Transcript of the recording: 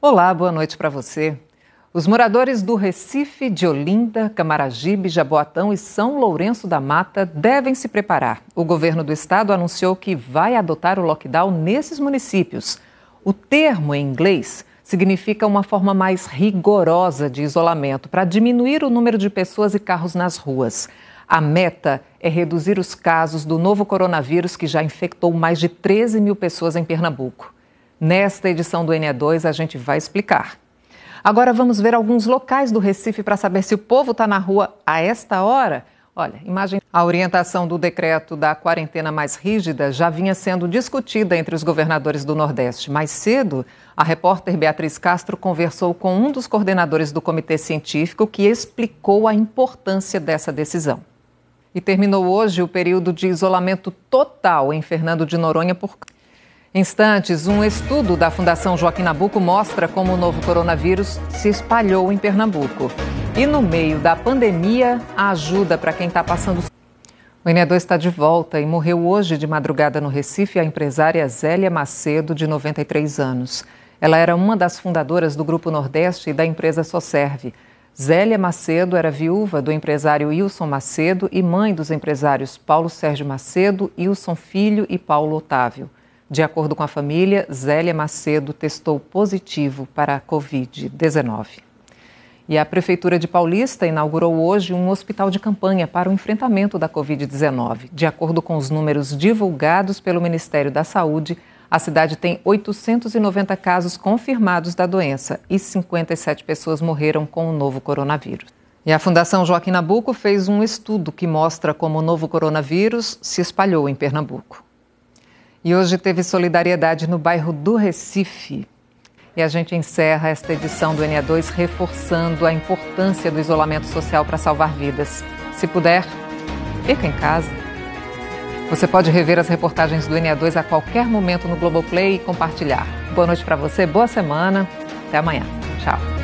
Olá, boa noite para você. Os moradores do Recife, de Olinda, Camaragibe, Jaboatão e São Lourenço da Mata devem se preparar. O governo do estado anunciou que vai adotar o lockdown nesses municípios. O termo em inglês significa uma forma mais rigorosa de isolamento para diminuir o número de pessoas e carros nas ruas. A meta é reduzir os casos do novo coronavírus que já infectou mais de 13 mil pessoas em Pernambuco. Nesta edição do NE2, a gente vai explicar. Agora vamos ver alguns locais do Recife para saber se o povo está na rua a esta hora. Olha, imagem. A orientação do decreto da quarentena mais rígida já vinha sendo discutida entre os governadores do Nordeste. Mais cedo, a repórter Beatriz Castro conversou com um dos coordenadores do comitê científico que explicou a importância dessa decisão. E terminou hoje o período de isolamento total em Fernando de Noronha por Instantes, um estudo da Fundação Joaquim Nabuco mostra como o novo coronavírus se espalhou em Pernambuco. E no meio da pandemia, a ajuda para quem está passando. O INE2 está de volta e morreu hoje de madrugada no Recife a empresária Zélia Macedo, de 93 anos. Ela era uma das fundadoras do Grupo Nordeste e da empresa Soserve. Zélia Macedo era viúva do empresário Wilson Macedo e mãe dos empresários Paulo Sérgio Macedo, Wilson Filho e Paulo Otávio. De acordo com a família, Zélia Macedo testou positivo para a Covid-19. E a Prefeitura de Paulista inaugurou hoje um hospital de campanha para o enfrentamento da Covid-19. De acordo com os números divulgados pelo Ministério da Saúde, a cidade tem 890 casos confirmados da doença e 57 pessoas morreram com o novo coronavírus. E a Fundação Joaquim Nabuco fez um estudo que mostra como o novo coronavírus se espalhou em Pernambuco. E hoje teve solidariedade no bairro do Recife. E a gente encerra esta edição do NA2 reforçando a importância do isolamento social para salvar vidas. Se puder, fica em casa. Você pode rever as reportagens do NA2 a qualquer momento no Globoplay e compartilhar. Boa noite para você, boa semana. Até amanhã. Tchau.